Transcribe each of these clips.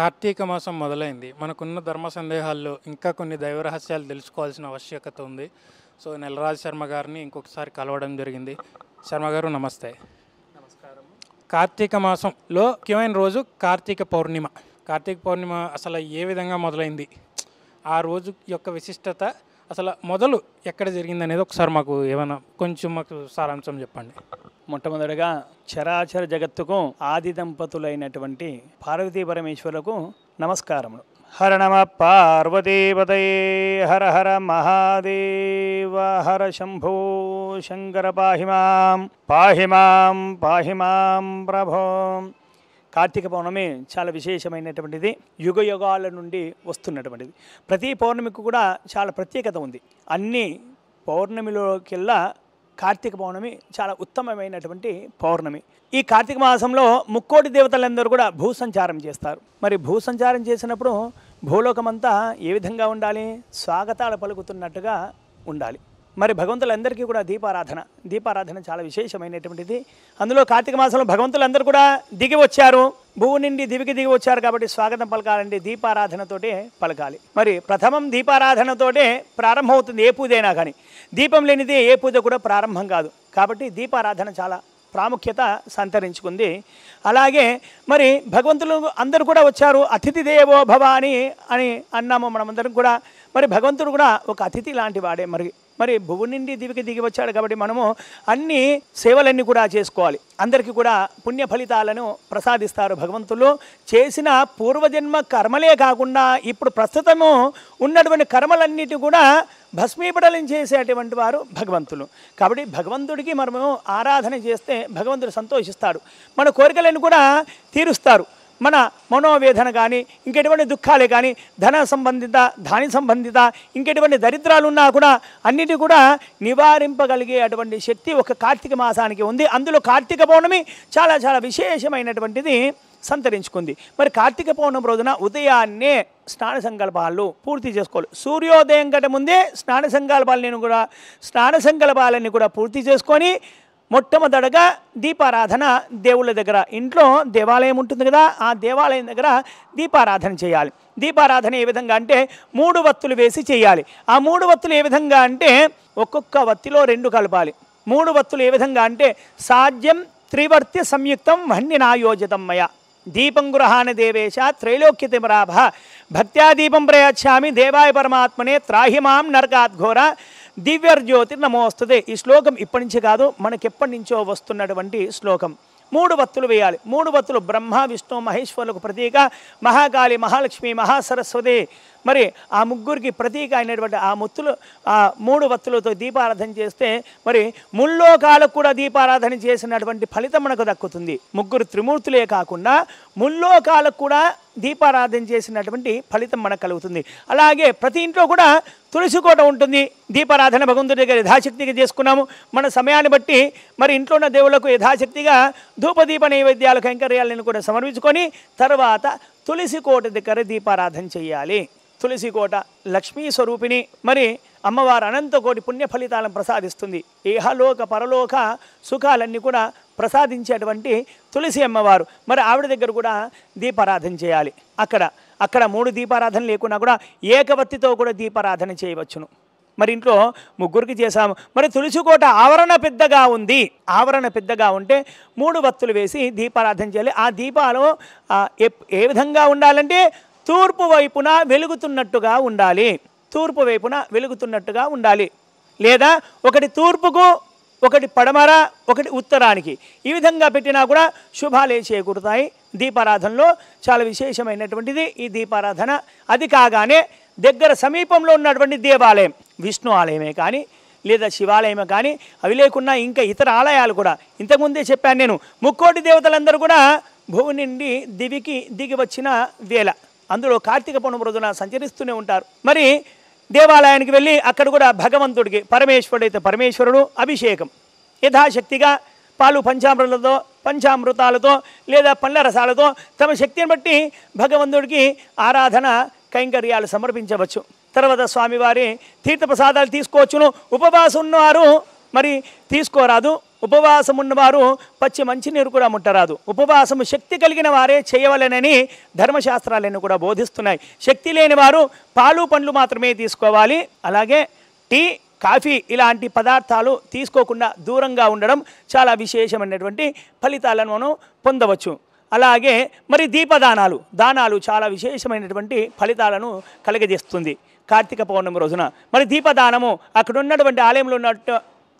కార్తీక మాసం మొదలైంది మనకున్న ధర్మ సందేహాల్లో ఇంకా కొన్ని దైవ రహస్యాలు తెలుసుకోవాల్సిన ఆవశ్యకత ఉంది సో నెలరాజ్ శర్మ గారిని ఇంకొకసారి కలవడం జరిగింది శర్మ గారు నమస్తే నమస్కారం కార్తీక మాసంలో ముఖ్యమైన రోజు కార్తీక పౌర్ణిమ కార్తీక పౌర్ణిమ అసలు ఏ విధంగా మొదలైంది ఆ రోజు యొక్క విశిష్టత అసలు మొదలు ఎక్కడ జరిగింది అనేది ఒకసారి మాకు ఏమైనా కొంచెం మాకు సారాంశం చెప్పండి మొట్టమొదటిగా చరాచర జగత్తుకు ఆది దంపతులైనటువంటి పార్వతీ పరమేశ్వరులకు నమస్కారములు హర నమ పార్వతీపదే హర హర మహాదేవ హర శంభో శంకర పాహిమాం పాహిమాం పాహిమాం ప్రభో కార్తీక పౌర్ణమి చాలా విశేషమైనటువంటిది యుగ యుగాల నుండి వస్తున్నటువంటిది ప్రతి పౌర్ణమికి కూడా చాలా ప్రత్యేకత ఉంది అన్ని పౌర్ణమిలోకెల్లా కార్తీక పౌర్ణమి చాలా ఉత్తమమైనటువంటి పౌర్ణమి ఈ కార్తీక మాసంలో ముక్కోటి దేవతలందరూ కూడా భూసంచారం చేస్తారు మరి భూసంచారం చేసినప్పుడు భూలోకమంతా ఏ విధంగా ఉండాలి స్వాగతాలు పలుకుతున్నట్టుగా ఉండాలి మరి భగవంతులందరికీ కూడా దీపారాధన దీపారాధన చాలా విశేషమైనటువంటిది అందులో కార్తీక మాసంలో భగవంతులందరూ కూడా దిగి వచ్చారు భూ నుండి దివికి దిగి వచ్చారు కాబట్టి స్వాగతం పలకాలండి దీపారాధనతోటే పలకాలి మరి ప్రథమం దీపారాధనతోటే ప్రారంభమవుతుంది ఏ పూజైనా కానీ దీపం లేనిదే ఏ పూజ కూడా ప్రారంభం కాదు కాబట్టి దీపారాధన చాలా ప్రాముఖ్యత సంతరించుకుంది అలాగే మరి భగవంతులు అందరూ కూడా వచ్చారు అతిథి దేవో భవ అని అని అన్నాము మనమందరం కూడా మరి భగవంతుడు కూడా ఒక అతిథి లాంటి వాడే మరి మరి భువు నుండి దివికి దిగి వచ్చాడు కాబట్టి మనము అన్ని సేవలన్నీ కూడా చేసుకోవాలి అందరికీ కూడా పుణ్య ఫలితాలను ప్రసాదిస్తారు భగవంతులు చేసిన పూర్వజన్మ కర్మలే కాకుండా ఇప్పుడు ప్రస్తుతము ఉన్నటువంటి కర్మలన్నిటి కూడా భస్మీపటలం చేసేటువంటి వారు భగవంతులు కాబట్టి భగవంతుడికి మనము ఆరాధన చేస్తే భగవంతుడు సంతోషిస్తాడు మన కోరికలను కూడా తీరుస్తారు మన మనోవేదన కానీ ఇంకెటువంటి దుఃఖాలే కానీ ధన సంబంధిత ధాని సంబంధిత ఇంకెటువంటి దరిద్రాలు ఉన్నా కూడా అన్నిటి కూడా నివారింపగలిగే అటువంటి శక్తి ఒక కార్తీక మాసానికి ఉంది అందులో కార్తీక పౌర్ణమి చాలా చాలా విశేషమైనటువంటిది సంతరించుకుంది మరి కార్తీక పౌర్ణమి రోజున ఉదయాన్నే స్నాన సంకల్పాలు పూర్తి చేసుకోవాలి సూర్యోదయం గట ముందే స్నాన సంకల్పాలని కూడా స్నాన సంకల్పాలన్నీ కూడా పూర్తి చేసుకొని మొట్టమొదటగా దీపారాధన దేవుళ్ళ దగ్గర ఇంట్లో దేవాలయం ఉంటుంది కదా ఆ దేవాలయం దగ్గర దీపారాధన చేయాలి దీపారాధన ఏ విధంగా అంటే మూడు వత్తులు వేసి చేయాలి ఆ మూడు వత్తులు ఏ విధంగా అంటే ఒక్కొక్క వత్తిలో రెండు కలపాలి మూడు వత్తులు ఏ విధంగా అంటే సాధ్యం త్రివర్తి సంయుక్తం వహ్నినాయోజితం మయ దీపం గృహాన దేవేశ త్రైలోక్యతిమరాభ దీపం ప్రయచ్చామి దేవాయ పరమాత్మనే త్రాహిమాం నరకాద్ఘోర దివ్యర్జ్యోతి వస్తుంది ఈ శ్లోకం ఇప్పటి నుంచి కాదు ఎప్పటి నుంచో వస్తున్నటువంటి శ్లోకం మూడు వత్తులు వేయాలి మూడు వత్తులు బ్రహ్మ విష్ణు మహేశ్వరులకు ప్రతీక మహాకాళి మహాలక్ష్మి మహాసరస్వతి మరి ఆ ముగ్గురికి ప్రతీక అయినటువంటి ఆ ముత్తులు ఆ మూడు వత్తులతో దీపారాధన చేస్తే మరి ముల్లోకాలకు కూడా దీపారాధన చేసినటువంటి ఫలితం మనకు దక్కుతుంది ముగ్గురు త్రిమూర్తులే కాకుండా ముల్లోకాలకు కూడా దీపారాధన చేసినటువంటి ఫలితం మనకు కలుగుతుంది అలాగే ప్రతి ఇంట్లో కూడా తులసి కోట ఉంటుంది దీపారాధన భగవంతుడి దగ్గర యథాశక్తిగా చేసుకున్నాము మన సమయాన్ని బట్టి మరి ఇంట్లో ఉన్న దేవులకు యథాశక్తిగా ధూపదీప నైవేద్యాల కైంకర్యాలను కూడా సమర్పించుకొని తర్వాత తులసి కోట దగ్గర దీపారాధన చేయాలి తులసి కోట లక్ష్మీ స్వరూపిణి మరి అమ్మవారు అనంత కోటి పుణ్య ఫలితాలను ప్రసాదిస్తుంది ఏహలోక పరలోక సుఖాలన్నీ కూడా ప్రసాదించేటువంటి తులసి అమ్మవారు మరి ఆవిడ దగ్గర కూడా దీపారాధన చేయాలి అక్కడ అక్కడ మూడు దీపారాధన లేకున్నా కూడా ఏకవత్తితో కూడా దీపారాధన చేయవచ్చును మరి ఇంట్లో ముగ్గురికి చేశాము మరి కోట ఆవరణ పెద్దగా ఉంది ఆవరణ పెద్దగా ఉంటే మూడు వత్తులు వేసి దీపారాధన చేయాలి ఆ దీపాలు ఏ విధంగా ఉండాలంటే తూర్పు వైపున వెలుగుతున్నట్టుగా ఉండాలి తూర్పు వైపున వెలుగుతున్నట్టుగా ఉండాలి లేదా ఒకటి తూర్పుకు ఒకటి పడమర ఒకటి ఉత్తరానికి ఈ విధంగా పెట్టినా కూడా శుభాలే చేకూరుతాయి దీపారాధనలో చాలా విశేషమైనటువంటిది ఈ దీపారాధన అది కాగానే దగ్గర సమీపంలో ఉన్నటువంటి దేవాలయం విష్ణు ఆలయమే కానీ లేదా శివాలయమే కానీ అవి లేకున్నా ఇంకా ఇతర ఆలయాలు కూడా ఇంతకుముందే చెప్పాను నేను ముక్కోటి దేవతలందరూ కూడా భూమి నుండి దివికి దిగి వచ్చిన వేళ అందులో కార్తీక పౌర్ణమి రోజున సంచరిస్తూనే ఉంటారు మరి దేవాలయానికి వెళ్ళి అక్కడ కూడా భగవంతుడికి పరమేశ్వరుడు అయితే పరమేశ్వరుడు అభిషేకం యథాశక్తిగా పాలు పంచామృతలతో పంచామృతాలతో లేదా పండ్ల రసాలతో తమ శక్తిని బట్టి భగవంతుడికి ఆరాధన కైంకర్యాలు సమర్పించవచ్చు తర్వాత స్వామివారి తీర్థప్రసాదాలు తీసుకోవచ్చును ఉపవాసం ఉన్నవారు మరి తీసుకోరాదు ఉపవాసం ఉన్నవారు పచ్చి మంచినీరు కూడా ముట్టరాదు ఉపవాసము శక్తి కలిగిన వారే చేయవలనని ధర్మశాస్త్రాలన్నీ కూడా బోధిస్తున్నాయి శక్తి లేని వారు పాలు పండ్లు మాత్రమే తీసుకోవాలి అలాగే టీ కాఫీ ఇలాంటి పదార్థాలు తీసుకోకుండా దూరంగా ఉండడం చాలా విశేషమైనటువంటి ఫలితాలను మనం పొందవచ్చు అలాగే మరి దీపదానాలు దానాలు చాలా విశేషమైనటువంటి ఫలితాలను కలిగజేస్తుంది కార్తీక పౌర్ణమి రోజున మరి దీపదానము అక్కడ ఉన్నటువంటి ఆలయంలో ఉన్నట్టు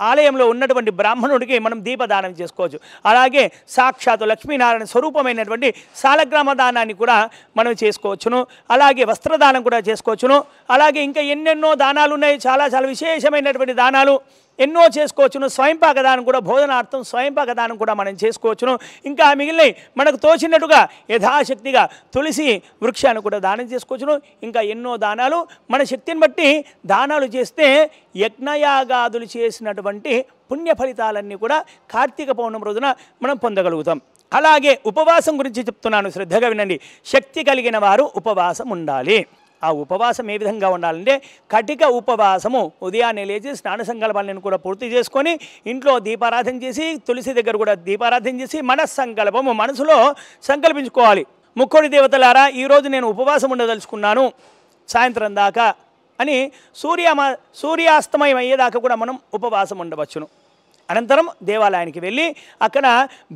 ఆలయంలో ఉన్నటువంటి బ్రాహ్మణుడికి మనం దీపదానం చేసుకోవచ్చు అలాగే సాక్షాత్ లక్ష్మీనారాయణ స్వరూపమైనటువంటి సాలగ్రామ దానాన్ని కూడా మనం చేసుకోవచ్చును అలాగే వస్త్రదానం కూడా చేసుకోవచ్చును అలాగే ఇంకా ఎన్నెన్నో దానాలు ఉన్నాయి చాలా చాలా విశేషమైనటువంటి దానాలు ఎన్నో చేసుకోవచ్చును స్వయం దానం కూడా భోజనార్థం స్వయం దానం కూడా మనం చేసుకోవచ్చును ఇంకా మిగిలిన మనకు తోచినట్టుగా యథాశక్తిగా తులసి వృక్షాన్ని కూడా దానం చేసుకోవచ్చును ఇంకా ఎన్నో దానాలు మన శక్తిని బట్టి దానాలు చేస్తే యజ్ఞయాగాదులు చేసినటువంటి పుణ్య ఫలితాలన్నీ కూడా కార్తీక పౌర్ణమి రోజున మనం పొందగలుగుతాం అలాగే ఉపవాసం గురించి చెప్తున్నాను శ్రద్ధగా వినండి శక్తి కలిగిన వారు ఉపవాసం ఉండాలి ఆ ఉపవాసం ఏ విధంగా ఉండాలంటే కటిక ఉపవాసము ఉదయాన్నే లేచి స్నాన సంకల్పాలను కూడా పూర్తి చేసుకొని ఇంట్లో దీపారాధన చేసి తులసి దగ్గర కూడా దీపారాధన చేసి మనస్సంకల్పము మనసులో సంకల్పించుకోవాలి ముక్కోడి దేవతలారా ఈరోజు నేను ఉపవాసం ఉండదలుచుకున్నాను సాయంత్రం దాకా అని సూర్యమా సూర్యాస్తమయం అయ్యేదాకా కూడా మనం ఉపవాసం ఉండవచ్చును అనంతరం దేవాలయానికి వెళ్ళి అక్కడ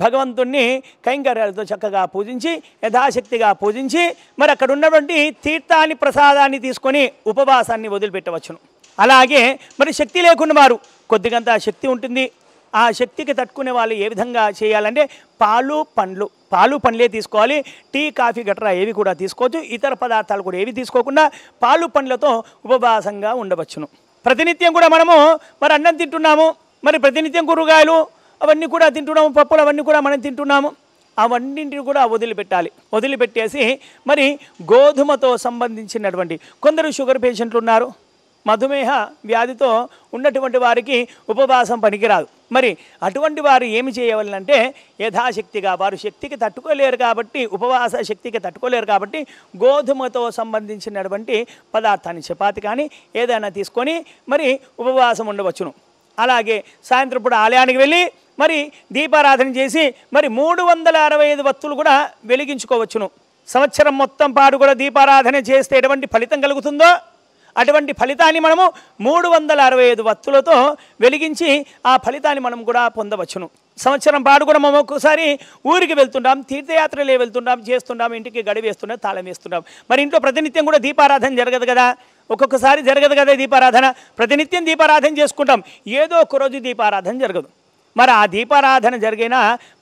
భగవంతుణ్ణి కైంకర్యాలతో చక్కగా పూజించి యథాశక్తిగా పూజించి మరి అక్కడ ఉన్నటువంటి తీర్థాన్ని ప్రసాదాన్ని తీసుకొని ఉపవాసాన్ని వదిలిపెట్టవచ్చును అలాగే మరి శక్తి లేకుండా వారు కొద్దిగంత శక్తి ఉంటుంది ఆ శక్తికి తట్టుకునే వాళ్ళు ఏ విధంగా చేయాలంటే పాలు పండ్లు పాలు పండ్లే తీసుకోవాలి టీ కాఫీ గట్రా ఏవి కూడా తీసుకోవచ్చు ఇతర పదార్థాలు కూడా ఏవి తీసుకోకుండా పాలు పండ్లతో ఉపవాసంగా ఉండవచ్చును ప్రతినిత్యం కూడా మనము మరి అన్నం తింటున్నాము మరి ప్రతినిత్యం కూరగాయలు అవన్నీ కూడా తింటున్నాము పప్పులు అవన్నీ కూడా మనం తింటున్నాము అవన్నింటిని కూడా వదిలిపెట్టాలి వదిలిపెట్టేసి మరి గోధుమతో సంబంధించినటువంటి కొందరు షుగర్ పేషెంట్లు ఉన్నారు మధుమేహ వ్యాధితో ఉన్నటువంటి వారికి ఉపవాసం పనికిరాదు మరి అటువంటి వారు ఏమి చేయవలనంటే యథాశక్తిగా వారు శక్తికి తట్టుకోలేరు కాబట్టి ఉపవాస శక్తికి తట్టుకోలేరు కాబట్టి గోధుమతో సంబంధించినటువంటి పదార్థాన్ని చపాతి కానీ ఏదైనా తీసుకొని మరి ఉపవాసం ఉండవచ్చును అలాగే సాయంత్రం పూట ఆలయానికి వెళ్ళి మరి దీపారాధన చేసి మరి మూడు వందల అరవై ఐదు వత్తులు కూడా వెలిగించుకోవచ్చును సంవత్సరం మొత్తం పాటు కూడా దీపారాధన చేస్తే ఎటువంటి ఫలితం కలుగుతుందో అటువంటి ఫలితాన్ని మనము మూడు వందల అరవై ఐదు వత్తులతో వెలిగించి ఆ ఫలితాన్ని మనం కూడా పొందవచ్చును సంవత్సరం పాటు కూడా మనం ఒక్కోసారి ఊరికి వెళ్తుంటాం తీర్థయాత్రలే వెళ్తుంటాం చేస్తుంటాం ఇంటికి గడి వేస్తుంటాం తాళం వేస్తుంటాం మరి ఇంట్లో ప్రతినిత్యం కూడా దీపారాధన జరగదు కదా ఒక్కొక్కసారి జరగదు కదా దీపారాధన ప్రతినిత్యం దీపారాధన చేసుకుంటాం ఏదో ఒకరోజు దీపారాధన జరగదు మరి ఆ దీపారాధన జరిగిన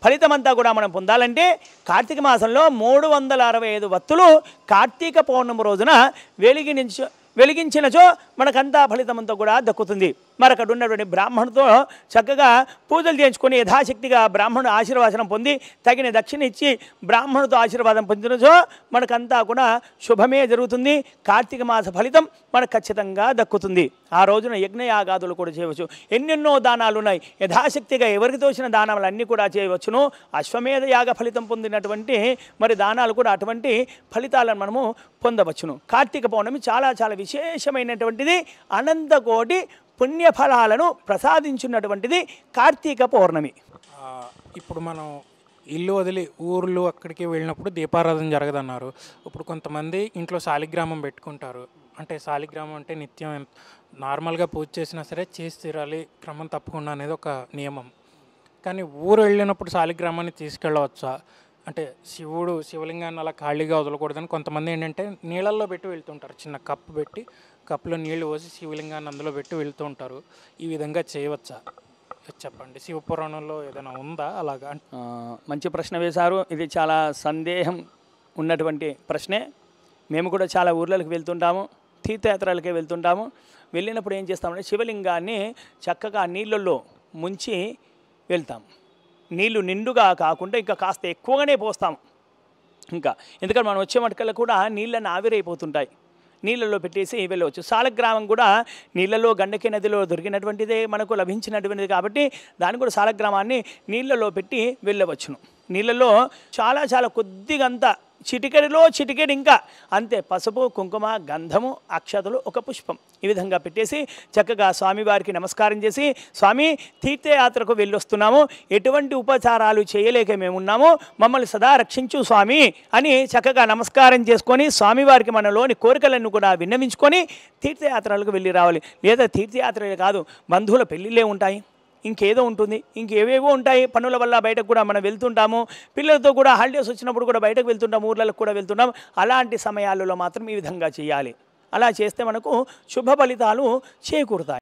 ఫలితమంతా కూడా మనం పొందాలంటే కార్తీక మాసంలో మూడు వందల అరవై ఐదు వత్తులు కార్తీక పౌర్ణమి రోజున వెలిగి నుంచి వెలిగించినచో మనకంతా ఫలితమంతా కూడా దక్కుతుంది మరి అక్కడ ఉన్నటువంటి బ్రాహ్మణుతో చక్కగా పూజలు చేయించుకొని యథాశక్తిగా బ్రాహ్మణుడు ఆశీర్వాదం పొంది తగిన దక్షిణ ఇచ్చి బ్రాహ్మణుతో ఆశీర్వాదం పొందినచో మనకంతా కూడా శుభమే జరుగుతుంది కార్తీక మాస ఫలితం మనకు ఖచ్చితంగా దక్కుతుంది ఆ రోజున యజ్ఞయాగాదులు కూడా చేయవచ్చు ఎన్నెన్నో దానాలు ఉన్నాయి యథాశక్తిగా ఎవరికి తోచిన దానాలన్నీ కూడా చేయవచ్చును అశ్వమేధ యాగ ఫలితం పొందినటువంటి మరి దానాలు కూడా అటువంటి ఫలితాలను మనము పొందవచ్చును కార్తీక పౌర్ణమి చాలా చాలా విశేషమైనటువంటిది అనంతకోటి పుణ్యఫలాలను ప్రసాదించున్నటువంటిది కార్తీక పౌర్ణమి ఇప్పుడు మనం ఇల్లు వదిలి ఊర్లు అక్కడికి వెళ్ళినప్పుడు దీపారాధన జరగదన్నారు ఇప్పుడు కొంతమంది ఇంట్లో శాలిగ్రామం పెట్టుకుంటారు అంటే శాలిగ్రామం అంటే నిత్యం నార్మల్గా పూజ చేసినా సరే చేసి తీరాలి క్రమం తప్పకుండా అనేది ఒక నియమం కానీ ఊరు వెళ్ళినప్పుడు శాలిగ్రామాన్ని తీసుకెళ్ళవచ్చా అంటే శివుడు శివలింగాన్ని అలా ఖాళీగా వదలకూడదని కొంతమంది ఏంటంటే నీళ్ళల్లో పెట్టి వెళ్తుంటారు చిన్న కప్పు పెట్టి కప్పులో నీళ్లు పోసి శివలింగాన్ని అందులో పెట్టి వెళ్తూ ఉంటారు ఈ విధంగా చేయవచ్చా చెప్పండి శివపురాణంలో ఏదైనా ఉందా అలాగా మంచి ప్రశ్న వేశారు ఇది చాలా సందేహం ఉన్నటువంటి ప్రశ్నే మేము కూడా చాలా ఊర్లకి వెళ్తుంటాము తీర్థయాత్రలకే వెళ్తుంటాము వెళ్ళినప్పుడు ఏం చేస్తామంటే శివలింగాన్ని చక్కగా నీళ్ళల్లో ముంచి వెళ్తాం నీళ్లు నిండుగా కాకుండా ఇంకా కాస్త ఎక్కువగానే పోస్తాం ఇంకా ఎందుకంటే మనం వచ్చే మటుకల్లో కూడా నీళ్ళని ఆవిరైపోతుంటాయి నీళ్ళలో పెట్టేసి వెళ్ళవచ్చు సాలగ్రామం కూడా నీళ్ళలో గండకి నదిలో దొరికినటువంటిదే మనకు లభించినటువంటిది కాబట్టి దాన్ని కూడా సాలగ్రామాన్ని నీళ్ళలో పెట్టి వెళ్ళవచ్చును నీళ్ళలో చాలా చాలా కొద్దిగంత చిటికెడిలో చిటికెడి ఇంకా అంతే పసుపు కుంకుమ గంధము అక్షతలు ఒక పుష్పం ఈ విధంగా పెట్టేసి చక్కగా స్వామివారికి నమస్కారం చేసి స్వామి తీర్థయాత్రకు వెళ్ళొస్తున్నాము ఎటువంటి ఉపచారాలు చేయలేక మేమున్నాము మమ్మల్ని సదా రక్షించు స్వామి అని చక్కగా నమస్కారం చేసుకొని స్వామివారికి మనలోని కోరికలను కూడా విన్నవించుకొని తీర్థయాత్రలకు వెళ్ళి రావాలి లేదా తీర్థయాత్రలే కాదు బంధువుల పెళ్ళిళ్ళే ఉంటాయి ఇంకేదో ఉంటుంది ఇంకేవేవో ఉంటాయి పనుల వల్ల బయటకు కూడా మనం వెళ్తుంటాము పిల్లలతో కూడా హాలిడేస్ వచ్చినప్పుడు కూడా బయటకు వెళ్తుంటాము ఊర్లకు కూడా వెళ్తుంటాం అలాంటి సమయాలలో మాత్రం ఈ విధంగా చేయాలి అలా చేస్తే మనకు శుభ ఫలితాలు చేకూరుతాయి